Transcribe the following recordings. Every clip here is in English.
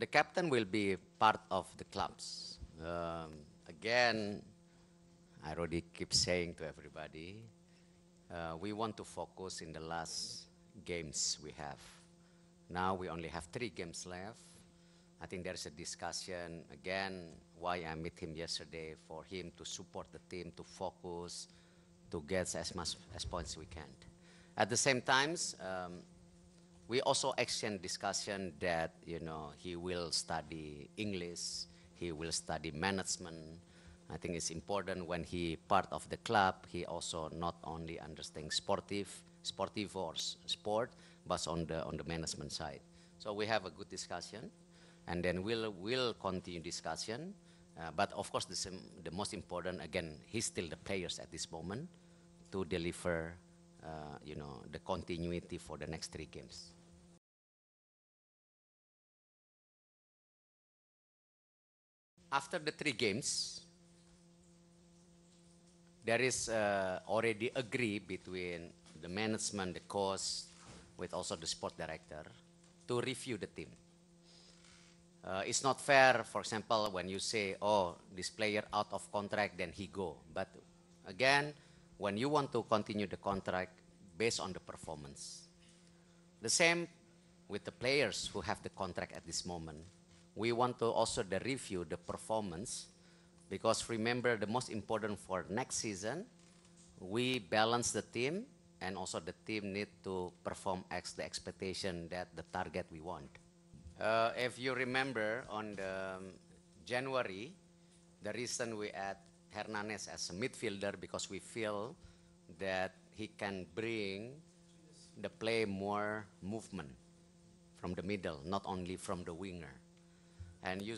the captain will be part of the clubs. Um, again, I already keep saying to everybody, uh, we want to focus in the last games we have. Now we only have three games left. I think there's a discussion again why I met him yesterday for him to support the team to focus to get as much as points we can. At the same times, um, we also exchange discussion that you know he will study English, he will study management. I think it's important when he part of the club, he also not only understands sportive, sportive or sport, but on the on the management side. So we have a good discussion, and then we'll we'll continue discussion. Uh, but of course, the, same, the most important again, he's still the players at this moment to deliver, uh, you know, the continuity for the next three games. after the three games, there is uh, already agree between the management, the coach, with also the sport director to review the team. Uh, it's not fair, for example, when you say, oh, this player out of contract, then he go. But again, when you want to continue the contract based on the performance. The same with the players who have the contract at this moment we want to also the review the performance because remember the most important for next season, we balance the team and also the team need to perform as the expectation that the target we want. Uh, if you remember on the um, January, the reason we add Hernandez as a midfielder because we feel that he can bring the play more movement from the middle, not only from the winger. And, you,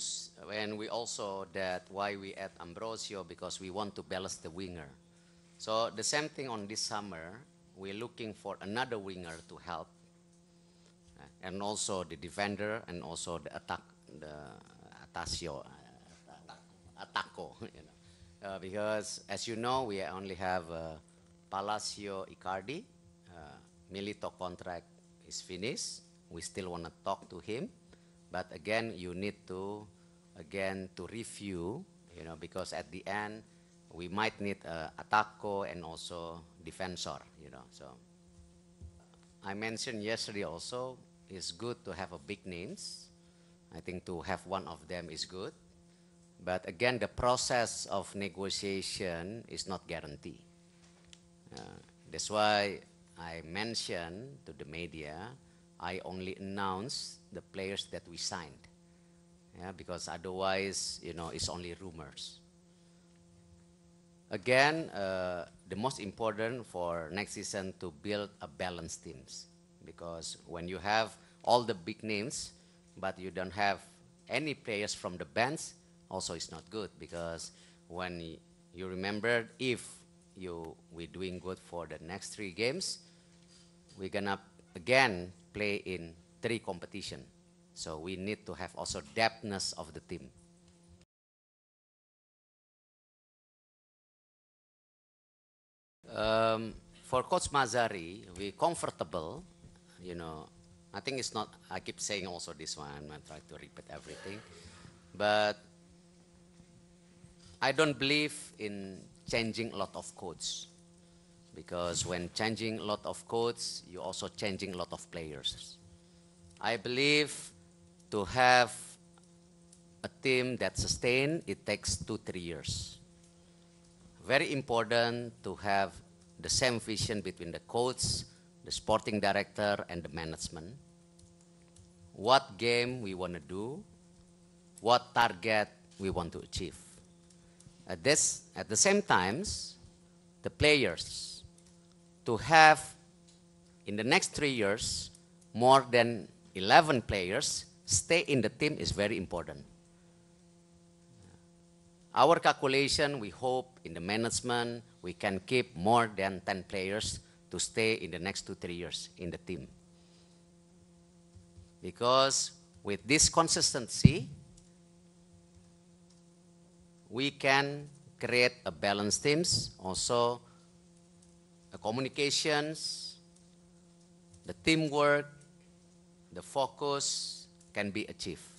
and we also that why we add Ambrosio because we want to balance the winger. So the same thing on this summer, we're looking for another winger to help, uh, and also the defender and also the attack, the Atasio, uh, attacco, you know. Uh, because as you know, we only have uh, Palacio Icardi. Uh, Milito contract is finished. We still want to talk to him. But again, you need to, again, to review, you know, because at the end, we might need a attacker and also defensor, you know. So I mentioned yesterday also, it's good to have a big names. I think to have one of them is good. But again, the process of negotiation is not guaranteed. Uh, that's why I mentioned to the media I only announce the players that we signed. Yeah, because otherwise, you know, it's only rumors. Again, uh, the most important for next season to build a balanced teams because when you have all the big names, but you don't have any players from the bench, also it's not good because when you remember if you we're doing good for the next three games, we're gonna again play in three competition. So we need to have also depthness of the team. Um, for Coach Mazari, we comfortable, you know, I think it's not, I keep saying also this one, I'm trying to repeat everything, but I don't believe in changing a lot of codes because when changing a lot of codes, you also changing a lot of players. I believe to have a team that sustain, it takes two, three years. Very important to have the same vision between the coach, the sporting director, and the management. What game we want to do, what target we want to achieve. At, this, at the same times, the players to have in the next three years more than 11 players stay in the team is very important. Our calculation, we hope in the management, we can keep more than 10 players to stay in the next two, three years in the team. Because with this consistency, we can create a balanced teams, also communications, the teamwork, the focus can be achieved.